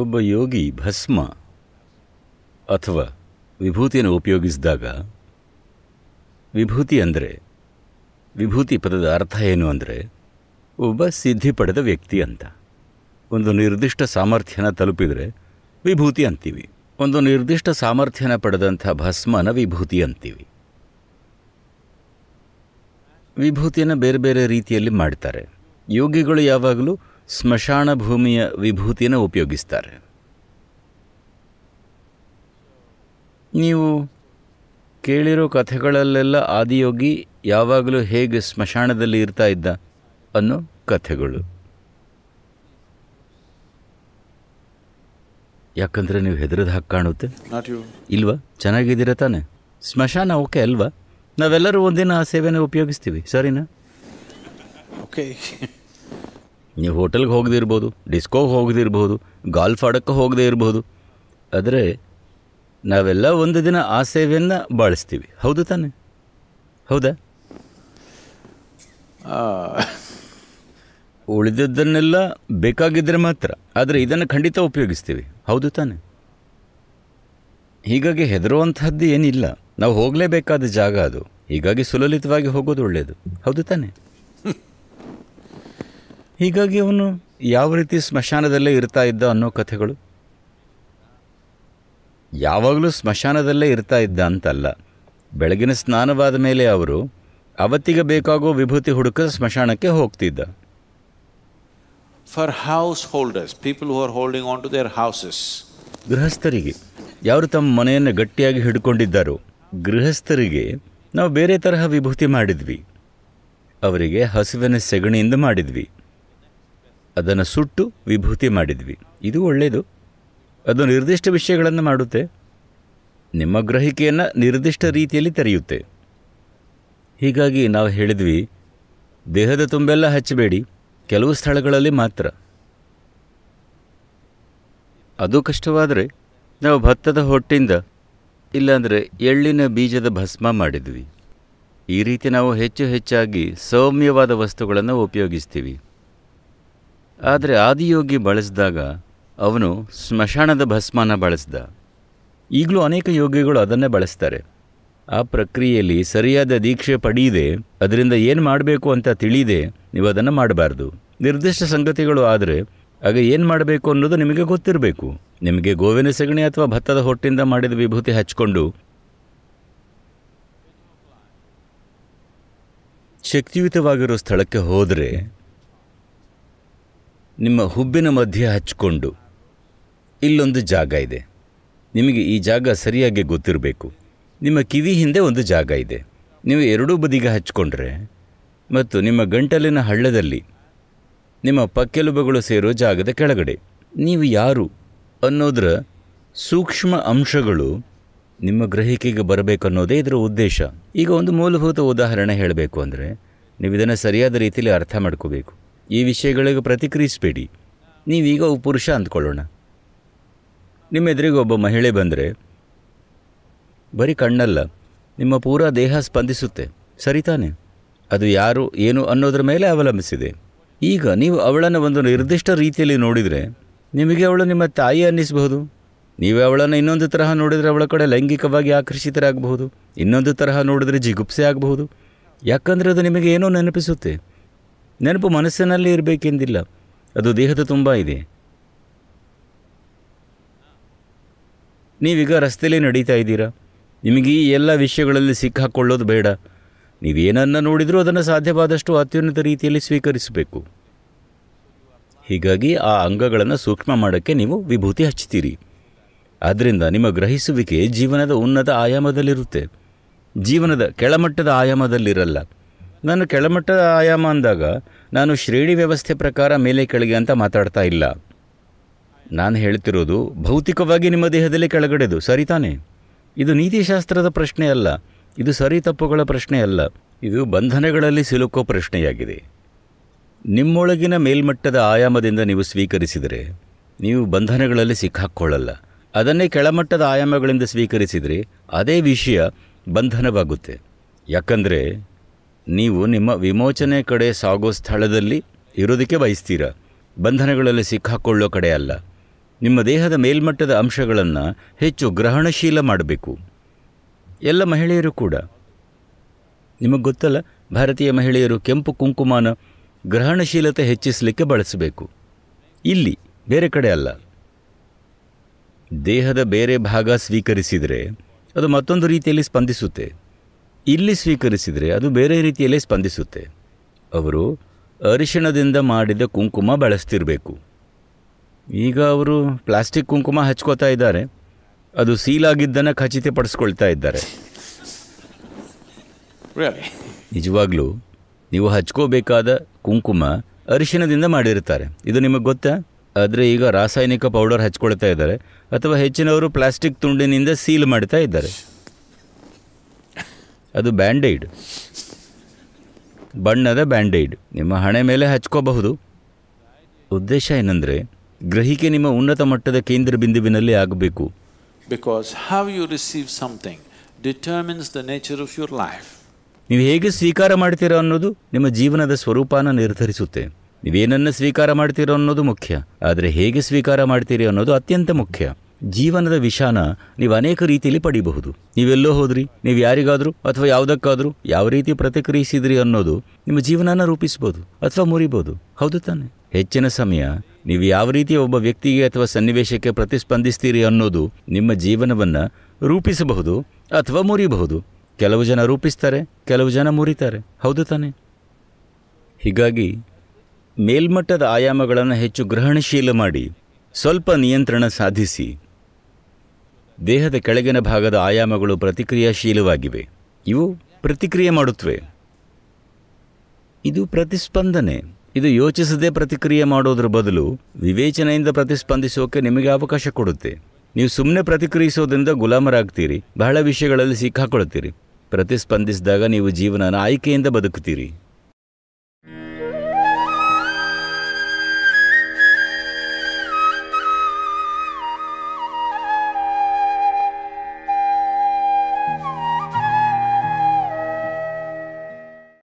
ಒಬ್ಬ ಯೋಗಿ ಭಸ್ಮ ಅಥವಾ ವಿಭೂತಿಯನ್ನು ಉಪಯೋಗಿಸಿದಾಗ ವಿಭೂತಿ ಅಂದರೆ ವಿಭೂತಿ ಪದದ ಅರ್ಥ ಏನು ಅಂದರೆ ಒಬ್ಬ ಸಿದ್ಧಿ ಪಡೆದ ವ್ಯಕ್ತಿ ಅಂತ ಒಂದು ನಿರ್ದಿಷ್ಟ ಸಾಮರ್ಥ್ಯನ ತಲುಪಿದರೆ ವಿಭೂತಿ ಅಂತೀವಿ ಒಂದು ನಿರ್ದಿಷ್ಟ ಸಾಮರ್ಥ್ಯನ ಪಡೆದಂಥ ಭಸ್ಮನ ವಿಭೂತಿ ಅಂತೀವಿ ವಿಭೂತಿಯನ್ನು ಬೇರೆ ಬೇರೆ ರೀತಿಯಲ್ಲಿ ಮಾಡ್ತಾರೆ ಯೋಗಿಗಳು ಯಾವಾಗಲೂ ಸ್ಮಶಾನ ಭೂಮಿಯ ವಿಭೂತಿಯನ್ನು ಉಪಯೋಗಿಸ್ತಾರೆ ನೀವು ಕೇಳಿರೋ ಕಥೆಗಳಲ್ಲೆಲ್ಲ ಆದಿಯೋಗಿ ಯಾವಾಗಲೂ ಹೇಗೆ ಸ್ಮಶಾನದಲ್ಲಿ ಇರ್ತಾ ಇದ್ದ ಅನ್ನೋ ಕಥೆಗಳು ಯಾಕಂದರೆ ನೀವು ಹೆದರದ ಹಾಕಿ ಕಾಣುತ್ತೆ ಇಲ್ವಾ ಚೆನ್ನಾಗಿದ್ದೀರ ತಾನೆ ಸ್ಮಶಾನ ಓಕೆ ಅಲ್ವಾ ನಾವೆಲ್ಲರೂ ಒಂದಿನ ಆ ಸೇವೆನ ಉಪಯೋಗಿಸ್ತೀವಿ ಸರಿನಾ ಓಕೆ ನೀವು ಹೋಟೆಲ್ಗೆ ಹೋಗದಿರ್ಬೋದು ಡಿಸ್ಕೋಗೆ ಹೋಗದಿರ್ಬೋದು ಗಾಲ್ಫ್ ಆಡೋಕ್ಕೆ ಹೋಗದೇ ಇರ್ಬೋದು ಆದರೆ ನಾವೆಲ್ಲ ಒಂದು ದಿನ ಆ ಸೇವೆಯನ್ನು ಬಾಳಿಸ್ತೀವಿ ಹೌದು ತಾನೆ ಹೌದಾ ಉಳಿದದ್ದನ್ನೆಲ್ಲ ಬೇಕಾಗಿದ್ದರೆ ಮಾತ್ರ ಆದರೆ ಇದನ್ನು ಖಂಡಿತ ಉಪಯೋಗಿಸ್ತೀವಿ ಹೌದು ತಾನೆ ಹೀಗಾಗಿ ಹೆದರುವಂತಹದ್ದು ಏನಿಲ್ಲ ನಾವು ಹೋಗಲೇಬೇಕಾದ ಜಾಗ ಅದು ಹೀಗಾಗಿ ಸುಲಲಿತವಾಗಿ ಹೋಗೋದು ಒಳ್ಳೆಯದು ಹೌದು ತಾನೆ ಹೀಗಾಗಿ ಅವನು ಯಾವ ರೀತಿ ಸ್ಮಶಾನದಲ್ಲೇ ಇರ್ತಾ ಇದ್ದ ಅನ್ನೋ ಕಥೆಗಳು ಯಾವಾಗಲೂ ಸ್ಮಶಾನದಲ್ಲೇ ಇರ್ತಾ ಇದ್ದ ಅಂತಲ್ಲ ಬೆಳಗಿನ ಸ್ನಾನವಾದ ಮೇಲೆ ಅವರು ಅವತ್ತಿಗೆ ಬೇಕಾಗೋ ವಿಭೂತಿ ಹುಡುಕ ಸ್ಮಶಾನಕ್ಕೆ ಹೋಗ್ತಿದ್ದ for householders people who are holding on to their houses ಗೃಹಸ್ಥರಿಗೆ ಯಾರು ತಮ್ಮ ಮನೆಯನ್ನು ಗಟ್ಟಿಯಾಗಿ ಹಿಡ್ಕೊಂಡಿದ್ದಾರೋ ಗೃಹಸ್ಥರಿಗೆ ನಾವು ಬೇರೆ ತರಹ ವಿಭೂತಿ ಮಾಡಿದ್ವಿ ಅವರಿಗೆ ಹಸುವಿನ ಸೆಗಣಿಯಿಂದ ಮಾಡಿದ್ವಿ ಅದನ್ನು ಸುಟ್ಟು ವಿಭೂತಿ ಮಾಡಿದ್ವಿ ಇದು ಒಳ್ಳೆಯದು ಅದು ನಿರ್ದಿಷ್ಟ ವಿಷಯಗಳನ್ನು ಮಾಡುತ್ತೆ ನಿಮ್ಮ ಗ್ರಹಿಕೆಯನ್ನು ನಿರ್ದಿಷ್ಟ ರೀತಿಯಲ್ಲಿ ತೆರೆಯುತ್ತೆ ಹೀಗಾಗಿ ನಾವು ಹೇಳಿದ್ವಿ ದೇಹದ ತುಂಬೆಲ್ಲ ಹಚ್ಚಬೇಡಿ ಕೆಲವು ಸ್ಥಳಗಳಲ್ಲಿ ಮಾತ್ರ ಅದು ಕಷ್ಟವಾದರೆ ನಾವು ಭತ್ತದ ಹೊಟ್ಟಿಂದ ಇಲ್ಲಾಂದರೆ ಎಳ್ಳಿನ ಬೀಜದ ಭಸ್ಮ ಮಾಡಿದ್ವಿ ಈ ರೀತಿ ನಾವು ಹೆಚ್ಚು ಹೆಚ್ಚಾಗಿ ಸೌಮ್ಯವಾದ ವಸ್ತುಗಳನ್ನು ಉಪಯೋಗಿಸ್ತೀವಿ ಆದರೆ ಆದಿಯೋಗಿ ಬಳಸಿದಾಗ ಅವನು ಸ್ಮಶಾನದ ಭಸ್ಮನ ಬಳಸಿದ ಈಗಲೂ ಅನೇಕ ಯೋಗಿಗಳು ಅದನ್ನೇ ಬಳಸ್ತಾರೆ ಆ ಪ್ರಕ್ರಿಯೆಯಲ್ಲಿ ಸರಿಯಾದ ದೀಕ್ಷೆ ಪಡೆಯಿದೆ ಅದರಿಂದ ಏನು ಮಾಡಬೇಕು ಅಂತ ತಿಳಿದೆ ನೀವು ಅದನ್ನು ಮಾಡಬಾರ್ದು ನಿರ್ದಿಷ್ಟ ಸಂಗತಿಗಳು ಆದರೆ ಆಗ ಏನು ಮಾಡಬೇಕು ಅನ್ನೋದು ನಿಮಗೆ ಗೊತ್ತಿರಬೇಕು ನಿಮಗೆ ಗೋವಿನ ಸಗಣಿ ಅಥವಾ ಭತ್ತದ ಹೊಟ್ಟಿಂದ ಮಾಡಿದ ವಿಭೂತಿ ಹಚ್ಕೊಂಡು ಶಕ್ತಿಯುತವಾಗಿರೋ ಸ್ಥಳಕ್ಕೆ ಹೋದರೆ ನಿಮ್ಮ ಹುಬ್ಬಿನ ಮಧ್ಯೆ ಹಚ್ಕೊಂಡು ಇಲ್ಲೊಂದು ಜಾಗ ಇದೆ ನಿಮಗೆ ಈ ಜಾಗ ಸರಿಯಾಗಿ ಗೊತ್ತಿರಬೇಕು ನಿಮ್ಮ ಕಿವಿ ಹಿಂದೆ ಒಂದು ಜಾಗ ಇದೆ ನೀವು ಎರಡೂ ಬದಿಗೆ ಹಚ್ಕೊಂಡ್ರೆ ಮತ್ತು ನಿಮ್ಮ ಗಂಟಲಿನ ಹಳ್ಳದಲ್ಲಿ ನಿಮ್ಮ ಪಕ್ಕೆಲುಬುಗಳು ಸೇರೋ ಜಾಗದ ಕೆಳಗಡೆ ನೀವು ಯಾರು ಅನ್ನೋದರ ಸೂಕ್ಷ್ಮ ಅಂಶಗಳು ನಿಮ್ಮ ಗ್ರಹಿಕೆಗೆ ಬರಬೇಕನ್ನೋದೇ ಇದರ ಉದ್ದೇಶ ಈಗ ಒಂದು ಮೂಲಭೂತ ಉದಾಹರಣೆ ಹೇಳಬೇಕು ಅಂದರೆ ನೀವು ಇದನ್ನು ಸರಿಯಾದ ರೀತಿಯಲ್ಲಿ ಅರ್ಥ ಮಾಡ್ಕೋಬೇಕು ಈ ವಿಷಯಗಳಿಗೆ ಪ್ರತಿಕ್ರಿಯಿಸಬೇಡಿ ನೀವೀಗ ಪುರುಷ ಅಂದ್ಕೊಳ್ಳೋಣ ನಿಮ್ಮೆದುರಿಗೆ ಒಬ್ಬ ಮಹಿಳೆ ಬಂದರೆ ಬರೀ ಕಣ್ಣಲ್ಲ ನಿಮ್ಮ ಪೂರ ದೇಹ ಸ್ಪಂದಿಸುತ್ತೆ ಸರಿತಾನೆ ಅದು ಯಾರು ಏನು ಅನ್ನೋದ್ರ ಮೇಲೆ ಅವಲಂಬಿಸಿದೆ ಈಗ ನೀವು ಅವಳನ್ನು ಒಂದು ನಿರ್ದಿಷ್ಟ ರೀತಿಯಲ್ಲಿ ನೋಡಿದರೆ ನಿಮಗೆ ಅವಳು ನಿಮ್ಮ ತಾಯಿ ಅನ್ನಿಸಬಹುದು ನೀವು ಅವಳನ್ನು ಇನ್ನೊಂದು ತರಹ ನೋಡಿದರೆ ಅವಳ ಕಡೆ ಲೈಂಗಿಕವಾಗಿ ಆಕರ್ಷಿತರಾಗಬಹುದು ಇನ್ನೊಂದು ತರಹ ನೋಡಿದರೆ ಜಿಗುಪ್ಸೆ ಆಗಬಹುದು ಯಾಕಂದರೆ ಅದು ನಿಮಗೆ ಏನೋ ನೆನಪಿಸುತ್ತೆ ನೆನಪು ಮನಸ್ಸಿನಲ್ಲಿ ಇರಬೇಕೆಂದಿಲ್ಲ ಅದು ದೇಹದ ತುಂಬ ಇದೆ ನೀವೀಗ ರಸ್ತೆಯಲ್ಲಿ ನಡೀತಾ ಇದ್ದೀರಾ ನಿಮಗೆ ಈ ಎಲ್ಲ ವಿಷಯಗಳಲ್ಲಿ ಸಿಕ್ಕಾಕ್ಕೊಳ್ಳೋದು ಬೇಡ ನೀವೇನನ್ನು ನೋಡಿದರೂ ಅದನ್ನು ಸಾಧ್ಯವಾದಷ್ಟು ಅತ್ಯುನ್ನತ ರೀತಿಯಲ್ಲಿ ಸ್ವೀಕರಿಸಬೇಕು ಹೀಗಾಗಿ ಆ ಅಂಗಗಳನ್ನು ಸೂಕ್ಷ್ಮ ಮಾಡೋಕ್ಕೆ ನೀವು ವಿಭೂತಿ ಹಚ್ಚುತ್ತೀರಿ ಆದ್ದರಿಂದ ನಿಮ್ಮ ಗ್ರಹಿಸುವಿಕೆ ಜೀವನದ ಉನ್ನತ ಆಯಾಮದಲ್ಲಿರುತ್ತೆ ಜೀವನದ ಕೆಳಮಟ್ಟದ ಆಯಾಮದಲ್ಲಿರಲ್ಲ ನಾನು ಕೆಳಮಟ್ಟದ ಆಯಾಮ ಅಂದಾಗ ನಾನು ಶ್ರೇಣಿ ವ್ಯವಸ್ಥೆ ಪ್ರಕಾರ ಮೇಲೆ ಕೆಳಗೆ ಅಂತ ಮಾತಾಡ್ತಾ ಇಲ್ಲ ನಾನು ಹೇಳ್ತಿರೋದು ಭೌತಿಕವಾಗಿ ನಿಮ್ಮ ದೇಹದಲ್ಲಿ ಕೆಳಗಡೆದು ಸರಿ ತಾನೇ ಇದು ನೀತಿಶಾಸ್ತ್ರದ ಪ್ರಶ್ನೆ ಅಲ್ಲ ಇದು ಸರಿ ತಪ್ಪುಗಳ ಪ್ರಶ್ನೆ ಅಲ್ಲ ಇದು ಬಂಧನಗಳಲ್ಲಿ ಸಿಲುಕೋ ಪ್ರಶ್ನೆಯಾಗಿದೆ ನಿಮ್ಮೊಳಗಿನ ಮೇಲ್ಮಟ್ಟದ ಆಯಾಮದಿಂದ ನೀವು ಸ್ವೀಕರಿಸಿದರೆ ನೀವು ಬಂಧನಗಳಲ್ಲಿ ಸಿಕ್ಕಾಕ್ಕೊಳ್ಳಲ್ಲ ಅದನ್ನೇ ಕೆಳಮಟ್ಟದ ಆಯಾಮಗಳಿಂದ ಸ್ವೀಕರಿಸಿದರೆ ಅದೇ ವಿಷಯ ಬಂಧನವಾಗುತ್ತೆ ಯಾಕಂದರೆ ನೀವು ನಿಮ್ಮ ವಿಮೋಚನೆ ಕಡೆ ಸಾಗೋ ಸ್ಥಳದಲ್ಲಿ ಇರೋದಕ್ಕೆ ಬಯಸ್ತೀರ ಬಂಧನಗಳಲ್ಲಿ ಸಿಕ್ಕಾಕೊಳ್ಳೋ ಕಡೆ ಅಲ್ಲ ನಿಮ್ಮ ದೇಹದ ಮೇಲ್ಮಟ್ಟದ ಅಂಶಗಳನ್ನು ಹೆಚ್ಚು ಗ್ರಹಣಶೀಲ ಮಾಡಬೇಕು ಎಲ್ಲ ಮಹಿಳೆಯರು ಕೂಡ ನಿಮಗೆ ಗೊತ್ತಲ್ಲ ಭಾರತೀಯ ಮಹಿಳೆಯರು ಕೆಂಪು ಕುಂಕುಮಾನ ಗ್ರಹಣಶೀಲತೆ ಹೆಚ್ಚಿಸಲಿಕ್ಕೆ ಬಳಸಬೇಕು ಇಲ್ಲಿ ಬೇರೆ ಕಡೆ ಅಲ್ಲ ದೇಹದ ಬೇರೆ ಭಾಗ ಸ್ವೀಕರಿಸಿದರೆ ಅದು ಮತ್ತೊಂದು ರೀತಿಯಲ್ಲಿ ಸ್ಪಂದಿಸುತ್ತೆ ಇಲ್ಲಿ ಸ್ವೀಕರಿಸಿದರೆ ಅದು ಬೇರೆ ರೀತಿಯಲ್ಲೇ ಸ್ಪಂದಿಸುತ್ತೆ ಅವರು ಅರಿಶಿಣದಿಂದ ಮಾಡಿದ ಕುಂಕುಮ ಬಳಸ್ತಿರಬೇಕು ಈಗ ಅವರು ಪ್ಲಾಸ್ಟಿಕ್ ಕುಂಕುಮ ಹಚ್ಕೋತಾ ಇದ್ದಾರೆ ಅದು ಸೀಲಾಗಿದ್ದನ್ನು ಖಚಿತಪಡಿಸ್ಕೊಳ್ತಾ ಇದ್ದಾರೆ ನಿಜವಾಗ್ಲೂ ನೀವು ಹಚ್ಕೋಬೇಕಾದ ಕುಂಕುಮ ಅರಿಶಿಣದಿಂದ ಮಾಡಿರ್ತಾರೆ ಇದು ನಿಮಗೆ ಗೊತ್ತಾ ಆದರೆ ಈಗ ರಾಸಾಯನಿಕ ಪೌಡರ್ ಹಚ್ಕೊಳ್ತಾ ಇದ್ದಾರೆ ಅಥವಾ ಹೆಚ್ಚಿನವರು ಪ್ಲಾಸ್ಟಿಕ್ ತುಂಡಿನಿಂದ ಸೀಲ್ ಮಾಡ್ತಾ ಇದ್ದಾರೆ ಅದು ಬ್ಯಾಂಡೇಡ್ ಬಣ್ಣದ ಬ್ಯಾಂಡೇಡ್ ನಿಮ್ಮ ಹಣೆ ಮೇಲೆ ಹಚ್ಕೋಬಹುದು ಉದ್ದೇಶ ಏನಂದರೆ ಗ್ರಹಿಕೆ ನಿಮ್ಮ ಉನ್ನತ ಮಟ್ಟದ ಕೇಂದ್ರ ಬಿಂದುವಿನಲ್ಲಿ ಆಗಬೇಕು because how you receive something determines the nature of your life ನೀವು ಹೇಗೆ ಸ್ವೀಕಾರ ಮಾಡ್ತೀರೋ ಅನ್ನೋದು ನಿಮ್ಮ ಜೀವನದ ಸ್ವರೂಪನ ನಿರ್ಧರಿಸುತ್ತೆ ನೀವೇನನ್ನು ಸ್ವೀಕಾರ ಮಾಡ್ತೀರೋ ಅನ್ನೋದು ಮುಖ್ಯ ಆದರೆ ಹೇಗೆ ಸ್ವೀಕಾರ ಮಾಡ್ತೀರಿ ಅನ್ನೋದು ಅತ್ಯಂತ ಮುಖ್ಯ ಜೀವನದ ವಿಷಾನ ನೀವು ಅನೇಕ ರೀತಿಯಲ್ಲಿ ಪಡೀಬಹುದು ನೀವೆಲ್ಲೋ ಹೋದ್ರಿ ನೀವು ಯಾರಿಗಾದರೂ ಅಥವಾ ಯಾವುದಕ್ಕಾದರೂ ಯಾವ ರೀತಿ ಪ್ರತಿಕ್ರಿಯಿಸಿದ್ರಿ ಅನ್ನೋದು ನಿಮ್ಮ ಜೀವನನ ರೂಪಿಸ್ಬೋದು ಅಥವಾ ಮುರಿಬೋದು ಹೌದು ತಾನೆ ಹೆಚ್ಚಿನ ಸಮಯ ನೀವು ಯಾವ ರೀತಿ ಒಬ್ಬ ವ್ಯಕ್ತಿಗೆ ಅಥವಾ ಸನ್ನಿವೇಶಕ್ಕೆ ಪ್ರತಿಸ್ಪಂದಿಸ್ತೀರಿ ಅನ್ನೋದು ನಿಮ್ಮ ಜೀವನವನ್ನು ರೂಪಿಸಬಹುದು ಅಥವಾ ಮುರಿಬಹುದು ಕೆಲವು ಜನ ರೂಪಿಸ್ತಾರೆ ಕೆಲವು ಜನ ಮುರಿತಾರೆ ಹೌದು ತಾನೆ ಹೀಗಾಗಿ ಮೇಲ್ಮಟ್ಟದ ಆಯಾಮಗಳನ್ನು ಹೆಚ್ಚು ಗ್ರಹಣಶೀಲ ಮಾಡಿ ಸ್ವಲ್ಪ ನಿಯಂತ್ರಣ ಸಾಧಿಸಿ ದೇಹದ ಕೆಳಗಿನ ಭಾಗದ ಆಯಾಮಗಳು ಪ್ರತಿಕ್ರಿಯಾಶೀಲವಾಗಿವೆ ಇವು ಪ್ರತಿಕ್ರಿಯೆ ಮಾಡುತ್ತವೆ ಇದು ಪ್ರತಿಸ್ಪಂದನೆ ಇದು ಯೋಚಿಸದೆ ಪ್ರತಿಕ್ರಿಯೆ ಮಾಡೋದ್ರ ಬದಲು ವಿವೇಚನೆಯಿಂದ ಪ್ರತಿಸ್ಪಂದಿಸೋಕೆ ನಿಮಗೆ ಅವಕಾಶ ಕೊಡುತ್ತೆ ನೀವು ಸುಮ್ಮನೆ ಪ್ರತಿಕ್ರಿಯಿಸೋದ್ರಿಂದ ಗುಲಾಮರಾಗ್ತೀರಿ ಬಹಳ ವಿಷಯಗಳಲ್ಲಿ ಸಿಕ್ಕಾಕೊಳ್ತೀರಿ ಪ್ರತಿಸ್ಪಂದಿಸಿದಾಗ ನೀವು ಜೀವನನ ಆಯ್ಕೆಯಿಂದ ಬದುಕುತ್ತೀರಿ